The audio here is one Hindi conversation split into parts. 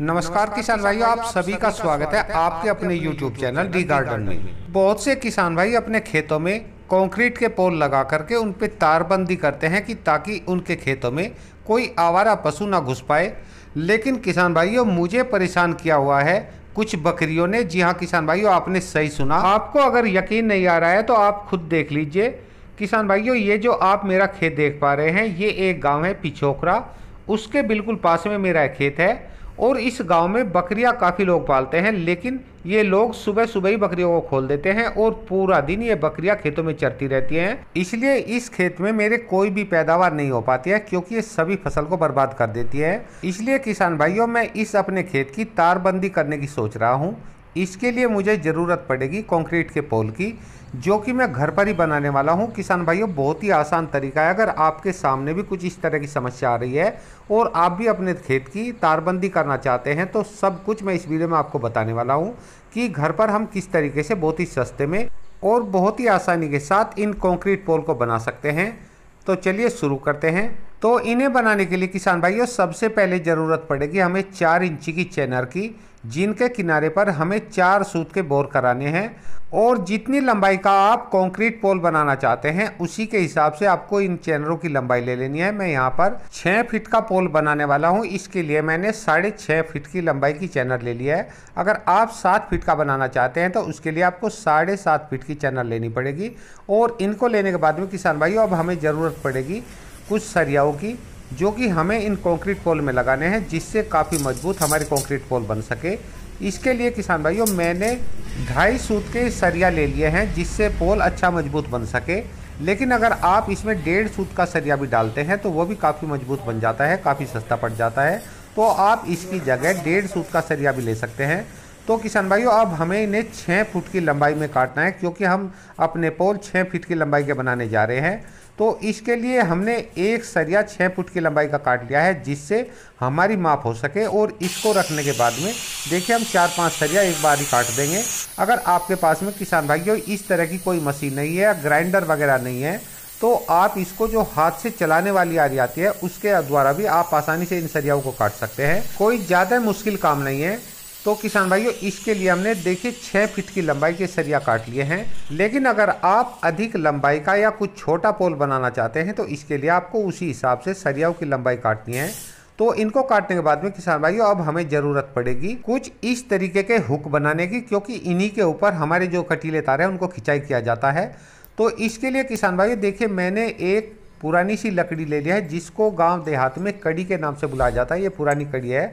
नमस्कार किसान भाइयों आप सभी का स्वागत है आपके अपने YouTube चैनल डी गार्डन में बहुत से किसान भाई अपने खेतों में कंक्रीट के पोल लगा करके उन पर तारबंदी करते हैं कि ताकि उनके खेतों में कोई आवारा पशु ना घुस पाए लेकिन किसान भाइयों मुझे परेशान किया हुआ है कुछ बकरियों ने जी हाँ किसान भाइयों आपने सही सुना आपको अगर यकीन नहीं आ रहा है तो आप खुद देख लीजिए किसान भाइयों ये जो आप मेरा खेत देख पा रहे हैं ये एक गाँव है पिछोकरा उसके बिल्कुल पास में मेरा खेत है और इस गांव में बकरियां काफ़ी लोग पालते हैं लेकिन ये लोग सुबह सुबह ही बकरियों को खोल देते हैं और पूरा दिन ये बकरियां खेतों में चरती रहती हैं इसलिए इस खेत में मेरे कोई भी पैदावार नहीं हो पाती है क्योंकि ये सभी फसल को बर्बाद कर देती है इसलिए किसान भाइयों मैं इस अपने खेत की तारबंदी करने की सोच रहा हूँ इसके लिए मुझे ज़रूरत पड़ेगी कॉन्क्रीट के पोल की जो कि मैं घर पर ही बनाने वाला हूँ किसान भाइयों बहुत ही आसान तरीका है अगर आपके सामने भी कुछ इस तरह की समस्या आ रही है और आप भी अपने खेत की तारबंदी करना चाहते हैं तो सब कुछ मैं इस वीडियो में आपको बताने वाला हूँ कि घर पर हम किस तरीके से बहुत ही सस्ते में और बहुत ही आसानी के साथ इन कॉन्क्रीट पोल को बना सकते हैं तो चलिए शुरू करते हैं तो इन्हें बनाने के लिए किसान भाइयों सबसे पहले ज़रूरत पड़ेगी हमें चार इंची की चैनर की जिनके किनारे पर हमें चार सूत के बोर कराने हैं और जितनी लंबाई का आप कंक्रीट पोल बनाना चाहते हैं उसी के हिसाब से आपको इन चैनरों की लंबाई ले लेनी है मैं यहाँ पर छः फिट का पोल बनाने वाला हूँ इसके लिए मैंने साढ़े छः फिट की लंबाई की चैनर ले लिया है अगर आप सात फिट का बनाना चाहते हैं तो उसके लिए आपको साढ़े सात फिट की चैनर लेनी पड़ेगी और इनको लेने के बाद में किसान भाइयों अब हमें ज़रूरत पड़ेगी कुछ सरियाओं की जो कि हमें इन कंक्रीट पोल में लगाने हैं जिससे काफ़ी मजबूत हमारे कंक्रीट पोल बन सके इसके लिए किसान भाइयों मैंने ढाई सूत के सरिया ले लिए हैं जिससे पोल अच्छा मजबूत बन सके लेकिन अगर आप इसमें डेढ़ सूत का सरिया भी डालते हैं तो वो भी काफ़ी मजबूत बन जाता है काफ़ी सस्ता पड़ जाता है तो आप इसकी जगह डेढ़ सूत का सरिया भी ले सकते हैं तो किसान भाइयों अब हमें इन्हें छः फुट की लंबाई में काटना है क्योंकि हम अपने पोल छः फीट की लंबाई के बनाने जा रहे हैं तो इसके लिए हमने एक सरिया छः फुट की लंबाई का काट लिया है जिससे हमारी माप हो सके और इसको रखने के बाद में देखिए हम चार पांच सरिया एक बार ही काट देंगे अगर आपके पास में किसान भाइयों इस तरह की कोई मशीन नहीं है ग्राइंडर वगैरह नहीं है तो आप इसको जो हाथ से चलाने वाली आरी आती है उसके द्वारा भी आप आसानी से इन सरियाओं को काट सकते हैं कोई ज़्यादा मुश्किल काम नहीं है तो किसान भाइयों इसके लिए हमने देखिए छः फीट की लंबाई के सरिया काट लिए हैं लेकिन अगर आप अधिक लंबाई का या कुछ छोटा पोल बनाना चाहते हैं तो इसके लिए आपको उसी हिसाब से सरियाओं की लंबाई काटनी है तो इनको काटने के बाद में किसान भाइयों अब हमें ज़रूरत पड़ेगी कुछ इस तरीके के हुक बनाने की क्योंकि इन्हीं के ऊपर हमारे जो कटीले तार हैं उनको खिंचाई किया जाता है तो इसके लिए किसान भाइयों देखिए मैंने एक पुरानी सी लकड़ी ले लिया है जिसको गांव देहात में कड़ी के नाम से बुलाया जाता है ये पुरानी कड़ी है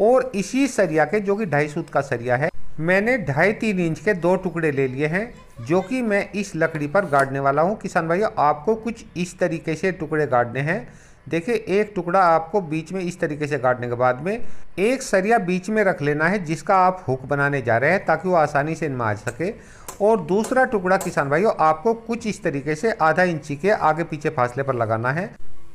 और इसी सरिया के जो कि ढाई सूत का सरिया है मैंने ढाई तीन इंच के दो टुकड़े ले लिए हैं जो कि मैं इस लकड़ी पर गाड़ने वाला हूँ किसान भाई आपको कुछ इस तरीके से टुकड़े गाड़ने हैं देखिए एक टुकड़ा आपको बीच में इस तरीके से गाड़ने के बाद में एक सरिया बीच में रख लेना है जिसका आप हुक बनाने जा रहे हैं ताकि वो आसानी से इनमें सके और दूसरा टुकड़ा किसान भाइयों आपको कुछ इस तरीके से आधा इंची के आगे पीछे फासले पर लगाना है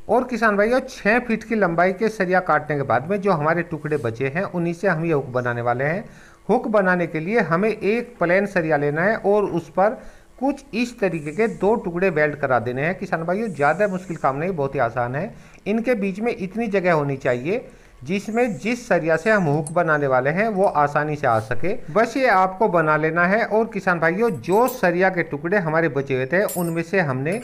और किसान भाइयों छः फीट की लंबाई के सरिया काटने के बाद में जो हमारे टुकड़े बचे हैं उन्हीं से हम ये हुक बनाने वाले हैं हुक बनाने के लिए हमें एक प्लेन सरिया लेना है और उस पर कुछ इस तरीके के दो टुकड़े वेल्ड करा देने हैं किसान भाइयों ज़्यादा मुश्किल काम नहीं बहुत ही आसान है इनके बीच में इतनी जगह होनी चाहिए जिसमें जिस सरिया से हम हुक बनाने वाले हैं वो आसानी से आ सके बस ये आपको बना लेना है और किसान भाइयों जो सरिया के टुकड़े हमारे बचे हुए थे उनमें से हमने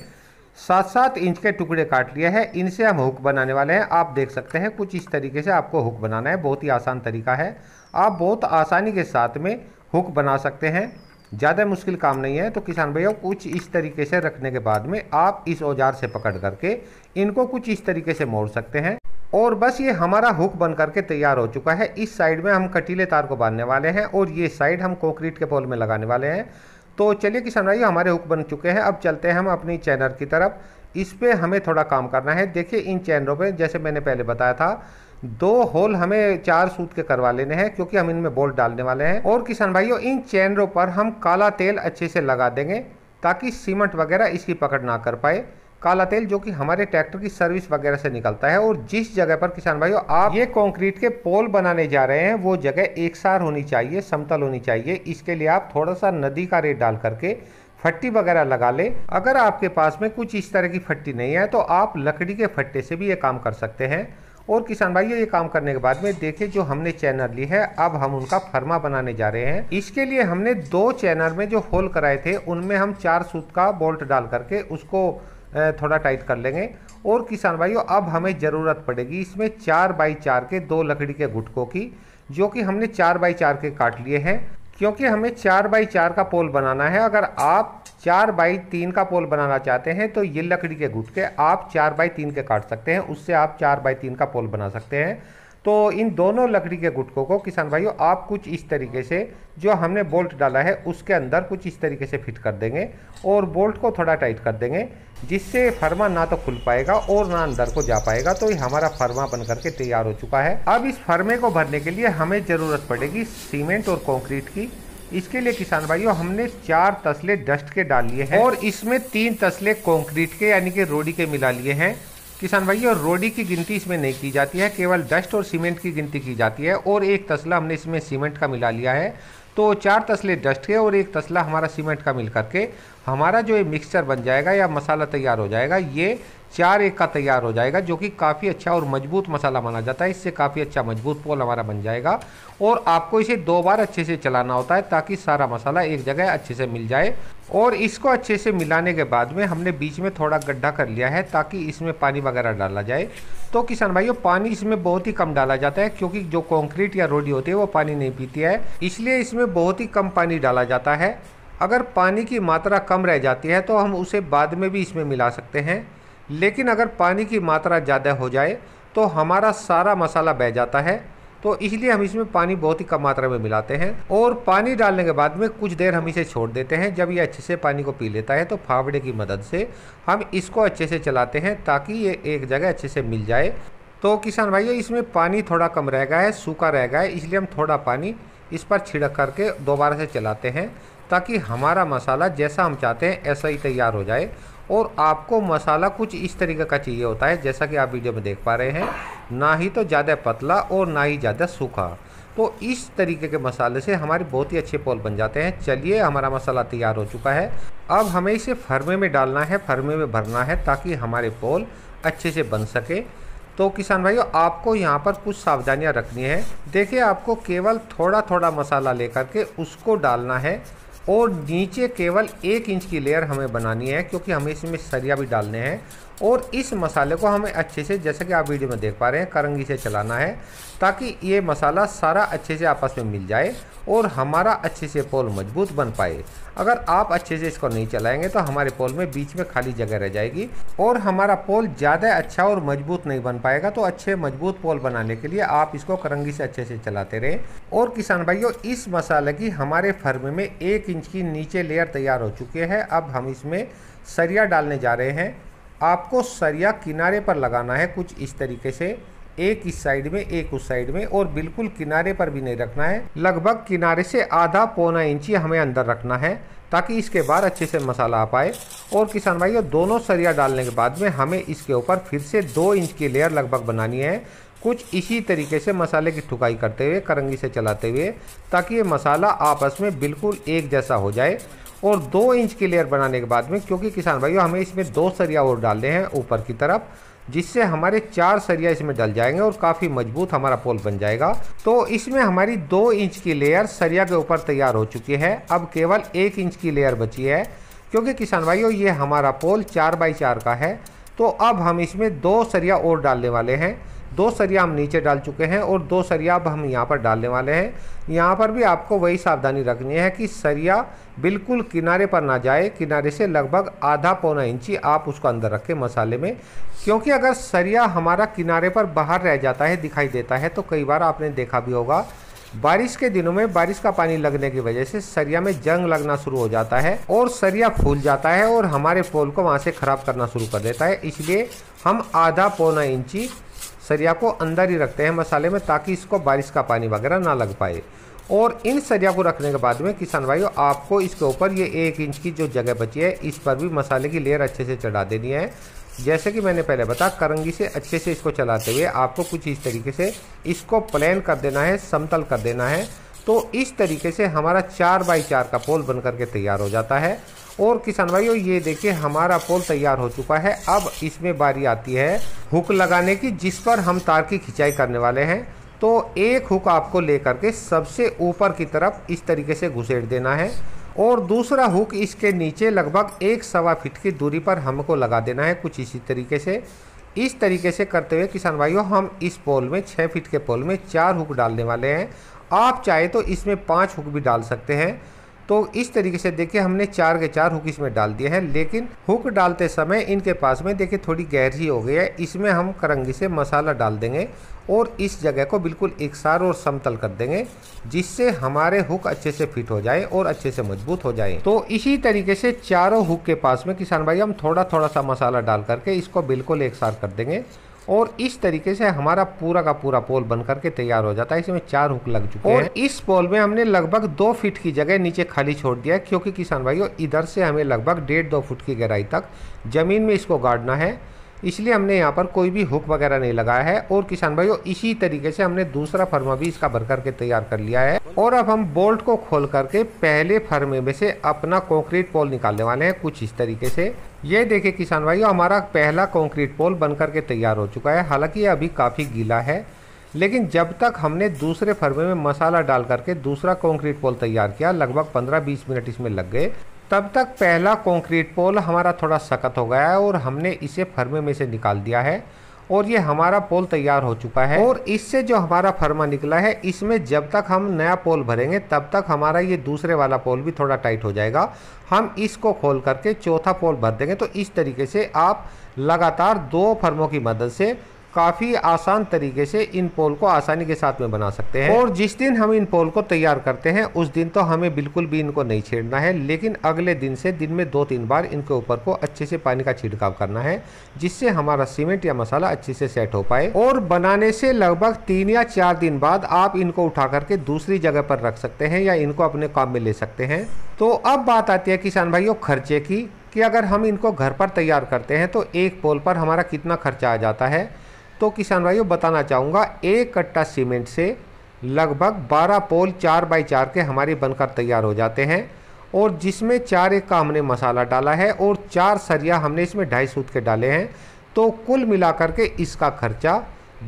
सात सात इंच के टुकड़े काट लिए हैं इनसे हम हुक बनाने वाले हैं आप देख सकते हैं कुछ इस तरीके से आपको हुक बनाना है बहुत ही आसान तरीका है आप बहुत आसानी के साथ में हुक बना सकते हैं ज़्यादा मुश्किल काम नहीं है तो किसान भैया कुछ इस तरीके से रखने के बाद में आप इस औजार से पकड़ करके इनको कुछ इस तरीके से मोड़ सकते हैं और बस ये हमारा हुक बन करके तैयार हो चुका है इस साइड में हम कटीले तार को बांधने वाले हैं और ये साइड हम कॉन्क्रीट के पोल में लगाने वाले हैं तो चलिए किसान भाई हमारे हुक बन चुके हैं अब चलते हैं हम अपनी चैनल की तरफ इस पर हमें थोड़ा काम करना है देखिए इन चैनलों पर जैसे मैंने पहले बताया था दो होल हमें चार सूत के करवा लेने हैं क्योंकि हम इनमें बोल्ट डालने वाले हैं और किसान भाइयों इन चैनलों पर हम काला तेल अच्छे से लगा देंगे ताकि सीमेंट वगैरह इसकी पकड़ ना कर पाए काला तेल जो कि हमारे ट्रैक्टर की सर्विस वगैरह से निकलता है और जिस जगह पर किसान भाइयों आप ये कंक्रीट के पोल बनाने जा रहे हैं वो जगह एक सार होनी चाहिए समतल होनी चाहिए इसके लिए आप थोड़ा सा नदी का रेट डाल करके फट्टी वगैरह लगा ले अगर आपके पास में कुछ इस तरह की फट्टी नहीं है तो आप लकड़ी के फट्टे से भी ये काम कर सकते हैं और किसान भाइयों ये काम करने के बाद में देखे जो हमने चैनर ली है अब हम उनका फर्मा बनाने जा रहे हैं इसके लिए हमने दो चैनर में जो होल कराए थे उनमें हम चार सूत का बोल्ट डाल करके उसको थोड़ा टाइट कर लेंगे और किसान भाइयों अब हमें ज़रूरत पड़ेगी इसमें चार बाई चार के दो लकड़ी के घुटकों की जो कि हमने चार बाई चार के काट लिए हैं क्योंकि हमें चार बाई चार का पोल बनाना है अगर आप चार बाई तीन का पोल बनाना चाहते हैं तो ये लकड़ी के घुटके आप चार बाई तीन के काट सकते हैं उससे आप चार बाई तीन का पोल बना सकते हैं तो इन दोनों लकड़ी के गुटकों को किसान भाइयों आप कुछ इस तरीके से जो हमने बोल्ट डाला है उसके अंदर कुछ इस तरीके से फिट कर देंगे और बोल्ट को थोड़ा टाइट कर देंगे जिससे फर्मा ना तो खुल पाएगा और ना अंदर को जा पाएगा तो ये हमारा फर्मा बन करके तैयार हो चुका है अब इस फर्मे को भरने के लिए हमें ज़रूरत पड़ेगी सीमेंट और कॉन्क्रीट की इसके लिए किसान भाइयों हमने चार तसले डस्ट के डाल लिए हैं और इसमें तीन तसले कंक्रीट के यानी कि रोड़ी के मिला लिए हैं किसान भाई और रोडी की गिनती इसमें नहीं की जाती है केवल डस्ट और सीमेंट की गिनती की जाती है और एक तसला हमने इसमें सीमेंट का मिला लिया है तो चार तसले डस्ट के और एक तसला हमारा सीमेंट का मिल करके हमारा जो ये मिक्सचर बन जाएगा या मसाला तैयार हो जाएगा ये चार एक का तैयार हो जाएगा जो कि काफ़ी अच्छा और मजबूत मसाला माना जाता है इससे काफ़ी अच्छा मजबूत पोल हमारा बन जाएगा और आपको इसे दो बार अच्छे से चलाना होता है ताकि सारा मसाला एक जगह अच्छे से मिल जाए और इसको अच्छे से मिलाने के बाद में हमने बीच में थोड़ा गड्ढा कर लिया है ताकि इसमें पानी वगैरह डाला जाए तो किसान भाइयों पानी इसमें बहुत ही कम डाला जाता है क्योंकि जो कॉन्क्रीट या रोडी होती है वो पानी नहीं पीती है इसलिए इसमें बहुत ही कम पानी डाला जाता है अगर पानी की मात्रा कम रह जाती है तो हम उसे बाद में भी इसमें मिला सकते हैं लेकिन अगर पानी की मात्रा ज़्यादा हो जाए तो हमारा सारा मसाला बह जाता है तो इसलिए हम इसमें पानी बहुत ही कम मात्रा में मिलाते हैं और पानी डालने के बाद में कुछ देर हम इसे छोड़ देते हैं जब ये अच्छे से पानी को पी लेता है तो फावड़े की मदद से हम इसको अच्छे से चलाते हैं ताकि ये एक जगह अच्छे से मिल जाए तो किसान भाई इसमें पानी थोड़ा कम रह गया है सूखा रह गया है इसलिए हम थोड़ा पानी इस पर छिड़क करके दोबारा से चलाते हैं ताकि हमारा मसाला जैसा हम चाहते हैं ऐसा ही तैयार हो जाए और आपको मसाला कुछ इस तरीके का चाहिए होता है जैसा कि आप वीडियो में देख पा रहे हैं ना ही तो ज़्यादा पतला और ना ही ज़्यादा सूखा तो इस तरीके के मसाले से हमारे बहुत ही अच्छे पोल बन जाते हैं चलिए हमारा मसाला तैयार हो चुका है अब हमें इसे फरमे में डालना है फरमे में भरना है ताकि हमारे पोल अच्छे से बन सके तो किसान भाइयों आपको यहाँ पर कुछ सावधानियाँ रखनी है देखिए आपको केवल थोड़ा थोड़ा मसाला लेकर के उसको डालना है और नीचे केवल एक इंच की लेयर हमें बनानी है क्योंकि हमें इसमें सरिया भी डालने हैं और इस मसाले को हमें अच्छे से जैसे कि आप वीडियो में देख पा रहे हैं करंगी से चलाना है ताकि ये मसाला सारा अच्छे से आपस में मिल जाए और हमारा अच्छे से पोल मजबूत बन पाए अगर आप अच्छे से इसको नहीं चलाएंगे तो हमारे पोल में बीच में खाली जगह रह जाएगी और हमारा पोल ज़्यादा अच्छा और मजबूत नहीं बन पाएगा तो अच्छे मजबूत पोल बनाने के लिए आप इसको करंगी से अच्छे से चलाते रहें और किसान भाइयों इस मसाले की हमारे फर्म में एक इंच की नीचे लेयर तैयार हो चुकी है अब हम इसमें सरिया डालने जा रहे हैं आपको सरिया किनारे पर लगाना है कुछ इस तरीके से एक इस साइड में एक उस साइड में और बिल्कुल किनारे पर भी नहीं रखना है लगभग किनारे से आधा पौना इंची हमें अंदर रखना है ताकि इसके बाद अच्छे से मसाला आ पाए और किसान भाइयों दोनों सरिया डालने के बाद में हमें इसके ऊपर फिर से दो इंच की लेयर लगभग बनानी है कुछ इसी तरीके से मसाले की ठुकाई करते हुए करंगी से चलाते हुए ताकि ये मसाला आपस में बिल्कुल एक जैसा हो जाए और दो इंच की लेयर बनाने के बाद में क्योंकि किसान भाइयों हमें इसमें दो सरिया और डालने हैं ऊपर की तरफ जिससे हमारे चार सरिया इसमें डल जाएंगे और काफ़ी मजबूत हमारा पोल बन जाएगा तो इसमें हमारी दो इंच की लेयर सरिया के ऊपर तैयार हो चुकी है अब केवल एक इंच की लेयर बची है क्योंकि किसान भाइयों ये हमारा पोल चार बाई चार का है तो अब हम इसमें दो सरिया और डालने वाले हैं दो सरिया हम नीचे डाल चुके हैं और दो सरिया अब हम यहाँ पर डालने वाले हैं यहाँ पर भी आपको वही सावधानी रखनी है कि सरिया बिल्कुल किनारे पर ना जाए किनारे से लगभग आधा पौना इंची आप उसको अंदर रखें मसाले में क्योंकि अगर सरिया हमारा किनारे पर बाहर रह जाता है दिखाई देता है तो कई बार आपने देखा भी होगा बारिश के दिनों में बारिश का पानी लगने की वजह से सरिया में जंग लगना शुरू हो जाता है और सरिया फूल जाता है और हमारे पोल को वहाँ से ख़राब करना शुरू कर देता है इसलिए हम आधा पौना इंची सरिया को अंदर ही रखते हैं मसाले में ताकि इसको बारिश का पानी वगैरह ना लग पाए और इन सरिया को रखने के बाद में किसान भाइयों आपको इसके ऊपर ये एक इंच की जो जगह बची है इस पर भी मसाले की लेयर अच्छे से चढ़ा देनी है जैसे कि मैंने पहले बताया करंगी से अच्छे से इसको चलाते हुए आपको कुछ इस तरीके से इसको प्लान कर देना है समतल कर देना है तो इस तरीके से हमारा चार बाई चार का पोल बन करके तैयार हो जाता है और किसान भाइयों ये देखिए हमारा पोल तैयार हो चुका है अब इसमें बारी आती है हुक लगाने की जिस पर हम तार की खिंचाई करने वाले हैं तो एक हुक आपको लेकर के सबसे ऊपर की तरफ इस तरीके से घुसेड़ देना है और दूसरा हुक इसके नीचे लगभग एक सवा फिट की दूरी पर हमको लगा देना है कुछ इसी तरीके से इस तरीके से करते हुए किसान भाइयों हम इस पोल में छः फिट के पोल में चार हुक डालने वाले हैं आप चाहे तो इसमें पाँच हुक भी डाल सकते हैं तो इस तरीके से देखिए हमने चार के चार हुक इसमें डाल दिए हैं लेकिन हुक डालते समय इनके पास में देखिए थोड़ी गहरी हो गई है इसमें हम करंगी से मसाला डाल देंगे और इस जगह को बिल्कुल एकसार और समतल कर देंगे जिससे हमारे हुक अच्छे से फिट हो जाए और अच्छे से मजबूत हो जाए तो इसी तरीके से चारों हुक के पास में किसान भाई हम थोड़ा थोड़ा सा मसाला डाल करके इसको बिल्कुल एकसार कर देंगे और इस तरीके से हमारा पूरा का पूरा पोल बन करके तैयार हो जाता है इसमें चार हुक लग चुके हैं इस पोल में हमने लगभग दो फीट की जगह नीचे खाली छोड़ दिया है क्योंकि किसान भाइयों इधर से हमें लगभग डेढ़ दो फुट की गहराई तक ज़मीन में इसको गाड़ना है इसलिए हमने यहाँ पर कोई भी हुक वगैरह नहीं लगाया है और किसान भाइयों इसी तरीके से हमने दूसरा फर्मा भी इसका भर करके तैयार कर लिया है और अब हम बोल्ट को खोल करके पहले फर्मे में से अपना कॉन्क्रीट पोल निकालने वाले हैं कुछ इस तरीके से ये देखे किसान भाइयों हमारा पहला कॉन्क्रीट पोल बन करके तैयार हो चुका है हालांकि ये अभी काफ़ी गीला है लेकिन जब तक हमने दूसरे फर्मे में मसाला डाल करके दूसरा कंक्रीट पोल तैयार किया लगभग 15-20 मिनट इसमें लग गए तब तक पहला कंक्रीट पोल हमारा थोड़ा सख्त हो गया है और हमने इसे फर्मे में से निकाल दिया है और ये हमारा पोल तैयार हो चुका है और इससे जो हमारा फर्मा निकला है इसमें जब तक हम नया पोल भरेंगे तब तक हमारा ये दूसरे वाला पोल भी थोड़ा टाइट हो जाएगा हम इसको खोल करके चौथा पोल भर देंगे तो इस तरीके से आप लगातार दो फर्मों की मदद से काफ़ी आसान तरीके से इन पोल को आसानी के साथ में बना सकते हैं और जिस दिन हम इन पोल को तैयार करते हैं उस दिन तो हमें बिल्कुल भी इनको नहीं छेड़ना है लेकिन अगले दिन से दिन में दो तीन बार इनके ऊपर को अच्छे से पानी का छिड़काव करना है जिससे हमारा सीमेंट या मसाला अच्छे से सेट हो पाए और बनाने से लगभग तीन या चार दिन बाद आप इनको उठा करके दूसरी जगह पर रख सकते हैं या इनको अपने काम में ले सकते हैं तो अब बात आती है किसान भाइयों खर्चे की कि अगर हम इनको घर पर तैयार करते हैं तो एक पोल पर हमारा कितना खर्चा आ जाता है तो किसान भाइयों बताना चाहूँगा एक कट्टा सीमेंट से लगभग 12 पोल चार बाई चार के हमारे बनकर तैयार हो जाते हैं और जिसमें चार एक का हमने मसाला डाला है और चार सरिया हमने इसमें ढाई सूत के डाले हैं तो कुल मिलाकर के इसका खर्चा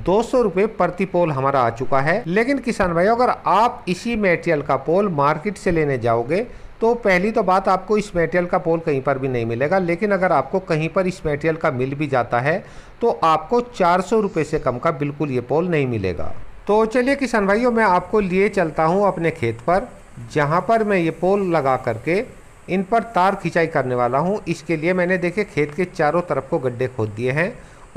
दो सौ रुपये प्रति पोल हमारा आ चुका है लेकिन किसान भाई अगर आप इसी मेटेरियल का पोल मार्केट से लेने जाओगे तो पहली तो बात आपको इस मेटेरियल का पोल कहीं पर भी नहीं मिलेगा लेकिन अगर आपको कहीं पर इस मेटेरियल का मिल भी जाता है तो आपको चार सौ रुपये से कम का बिल्कुल ये पोल नहीं मिलेगा तो चलिए किसान भाइयों मैं आपको लिए चलता हूँ अपने खेत पर जहाँ पर मैं ये पोल लगा करके इन पर तार खिंचाई करने वाला हूँ इसके लिए मैंने देखे खेत के चारों तरफ को गड्ढे खोद दिए हैं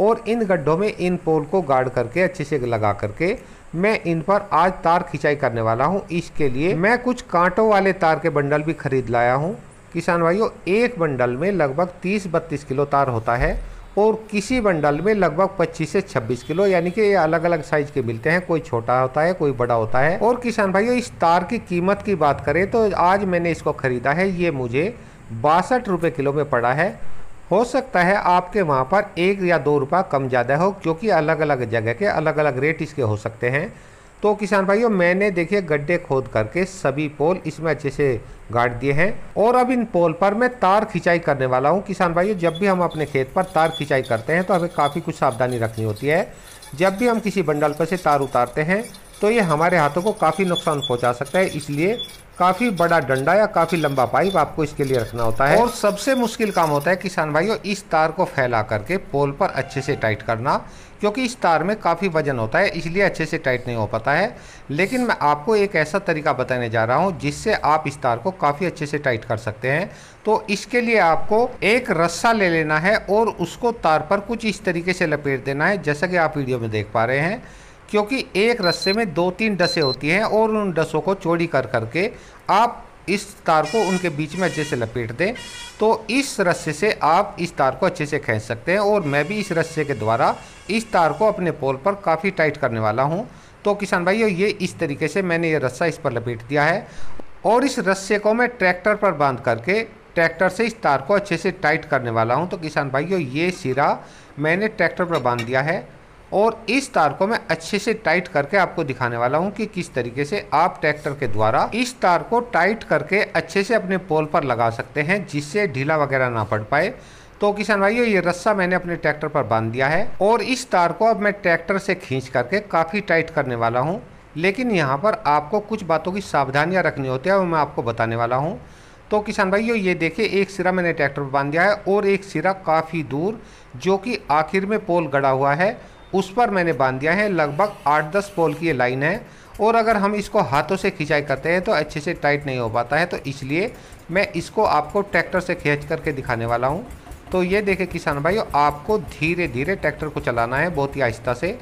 और इन गड्ढों में इन पोल को गाड़ करके अच्छे से लगा करके मैं इन पर आज तार खिंचाई करने वाला हूँ इसके लिए मैं कुछ कांटों वाले तार के बंडल भी खरीद लाया हूँ किसान भाइयों एक बंडल में लगभग 30-32 किलो तार होता है और किसी बंडल में लगभग 25 से 26 किलो यानी कि अलग अलग साइज के मिलते हैं कोई छोटा होता है कोई बड़ा होता है और किसान भाइयों इस तार की कीमत की बात करें तो आज मैंने इसको ख़रीदा है ये मुझे बासठ रुपये किलो में पड़ा है हो सकता है आपके वहाँ पर एक या दो रुपये कम ज़्यादा हो क्योंकि अलग अलग जगह के अलग अलग रेट इसके हो सकते हैं तो किसान भाइयों मैंने देखिए गड्ढे खोद करके सभी पोल इसमें अच्छे से गाड़ दिए हैं और अब इन पोल पर मैं तार खिंचाई करने वाला हूँ किसान भाइयों जब भी हम अपने खेत पर तार खिंचाई करते हैं तो हमें काफ़ी कुछ सावधानी रखनी होती है जब भी हम किसी बंडल पर से तार उतारते हैं तो ये हमारे हाथों को काफ़ी नुकसान पहुंचा सकता है इसलिए काफ़ी बड़ा डंडा या काफ़ी लंबा पाइप आपको इसके लिए रखना होता है और सबसे मुश्किल काम होता है किसान भाइयों इस तार को फैला करके पोल पर अच्छे से टाइट करना क्योंकि इस तार में काफ़ी वजन होता है इसलिए अच्छे से टाइट नहीं हो पाता है लेकिन मैं आपको एक ऐसा तरीका बताने जा रहा हूँ जिससे आप इस तार को काफ़ी अच्छे से टाइट कर सकते हैं तो इसके लिए आपको एक रस्सा ले लेना है और उसको तार पर कुछ इस तरीके से लपेट देना है जैसा कि आप वीडियो में देख पा रहे हैं क्योंकि एक रस्से में दो तीन डसे होती हैं और उन डसों को चोरी कर करके आप इस तार को उनके बीच में अच्छे से लपेट दें तो इस रस्से से आप इस तार को अच्छे से खींच सकते हैं और मैं भी इस रस्से के द्वारा इस तार को अपने पोल पर काफ़ी टाइट करने वाला हूँ तो किसान भाइयों ये इस तरीके से मैंने ये रस्सा इस पर लपेट दिया है और इस रस्से को मैं ट्रैक्टर पर बांध करके ट्रैक्टर से इस तार को अच्छे से टाइट करने वाला हूँ तो किसान भाइयों ये सिरा मैंने ट्रैक्टर पर बांध दिया है और इस तार को मैं अच्छे से टाइट करके आपको दिखाने वाला हूँ कि किस तरीके से आप ट्रैक्टर के द्वारा इस तार को टाइट करके अच्छे से अपने पोल पर लगा सकते हैं जिससे ढीला वगैरह ना पड़ पाए तो किसान भाइयों ये रस्सा मैंने अपने ट्रैक्टर पर बांध दिया है और इस तार को अब मैं ट्रैक्टर से खींच करके काफ़ी टाइट करने वाला हूँ लेकिन यहाँ पर आपको कुछ बातों की सावधानियाँ रखनी होती है वो मैं आपको बताने वाला हूँ तो किसान भाइयों ये देखिए एक सिरा मैंने ट्रैक्टर पर बांध दिया है और एक सिरा काफ़ी दूर जो कि आखिर में पोल गड़ा हुआ है उस पर मैंने बांध दिया है लगभग आठ दस पोल की ये लाइन है और अगर हम इसको हाथों से खिंचाई करते हैं तो अच्छे से टाइट नहीं हो पाता है तो इसलिए मैं इसको आपको ट्रैक्टर से खींच करके दिखाने वाला हूँ तो ये देखें किसान भाइयों आपको धीरे धीरे ट्रैक्टर को चलाना है बहुत ही आहिस्ता से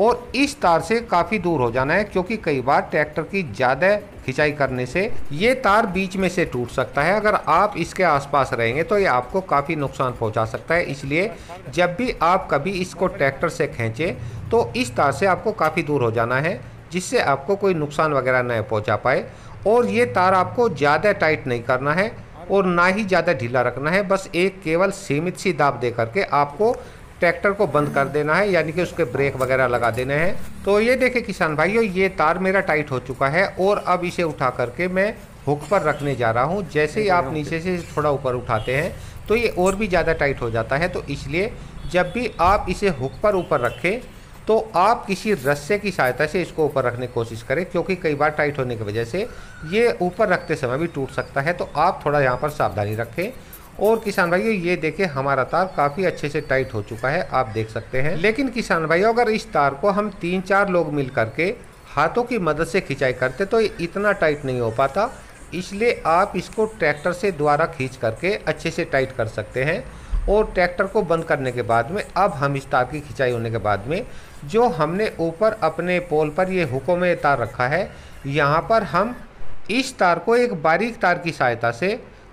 और इस तार से काफ़ी दूर हो जाना है क्योंकि कई बार ट्रैक्टर की ज़्यादा खिंचाई करने से ये तार बीच में से टूट सकता है अगर आप इसके आसपास रहेंगे तो ये आपको काफ़ी नुकसान पहुंचा सकता है इसलिए जब भी आप कभी इसको ट्रैक्टर से खींचें तो इस तार से आपको काफ़ी दूर हो जाना है जिससे आपको कोई नुकसान वगैरह न पहुँचा पाए और ये तार आपको ज़्यादा टाइट नहीं करना है और ना ही ज़्यादा ढीला रखना है बस एक केवल सीमित सी दाब दे करके आपको ट्रैक्टर को बंद कर देना है यानी कि उसके ब्रेक वगैरह लगा देने हैं तो ये देखें किसान भाइयों ये तार मेरा टाइट हो चुका है और अब इसे उठा करके मैं हुक पर रखने जा रहा हूँ जैसे ही आप नीचे से थोड़ा ऊपर उठाते हैं तो ये और भी ज़्यादा टाइट हो जाता है तो इसलिए जब भी आप इसे हुक पर ऊपर रखें तो आप किसी रस्से की सहायता से इसको ऊपर रखने की कोशिश करें क्योंकि कई बार टाइट होने की वजह से ये ऊपर रखते समय भी टूट सकता है तो आप थोड़ा यहाँ पर सावधानी रखें और किसान भाइयों ये देखिए हमारा तार काफ़ी अच्छे से टाइट हो चुका है आप देख सकते हैं लेकिन किसान भाइयों अगर इस तार को हम तीन चार लोग मिल करके हाथों की मदद से खिंचाई करते तो ये इतना टाइट नहीं हो पाता इसलिए आप इसको ट्रैक्टर से द्वारा खींच करके अच्छे से टाइट कर सकते हैं और ट्रैक्टर को बंद करने के बाद में अब हम इस तार की खिंचाई होने के बाद में जो हमने ऊपर अपने पोल पर ये हुकों में तार रखा है यहाँ पर हम इस तार को एक बारीक तार की सहायता से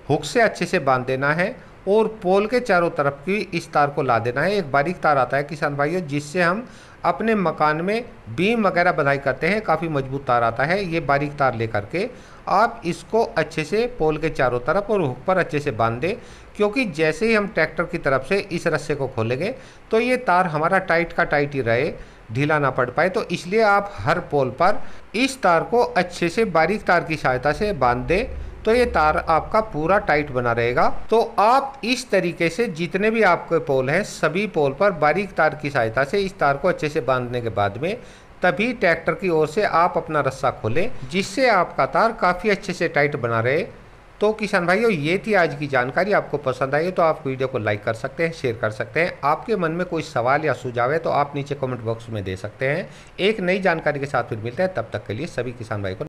हुक से अच्छे से बांध देना है और पोल के चारों तरफ की इस तार को ला देना है एक बारीक तार आता है किसान भाइयों जिससे हम अपने मकान में बीम वगैरह बधाई करते हैं काफ़ी मजबूत तार आता है ये बारीक तार लेकर के आप इसको अच्छे से पोल के चारों तरफ और हुक पर अच्छे से बांध दें क्योंकि जैसे ही हम ट्रैक्टर की तरफ से इस रस्से को खोलेंगे तो ये तार हमारा टाइट का टाइट ही रहे ढीला ना पड़ पाए तो इसलिए आप हर पोल पर इस तार को अच्छे से बारीक तार की सहायता से बांध दें तो ये तार आपका पूरा टाइट बना रहेगा तो आप इस तरीके से जितने भी आपके पोल हैं सभी पोल पर बारीक तार की सहायता से इस तार को अच्छे से बांधने के बाद में तभी ट्रैक्टर की ओर से आप अपना रस्सा खोलें जिससे आपका तार काफ़ी अच्छे से टाइट बना रहे तो किसान भाइयों ये थी आज की जानकारी आपको पसंद आई तो आप वीडियो को लाइक कर सकते हैं शेयर कर सकते हैं आपके मन में कोई सवाल या सुझाव है तो आप नीचे कमेंट बॉक्स में दे सकते हैं एक नई जानकारी के साथ फिर मिलते हैं तब तक के लिए सभी किसान भाई को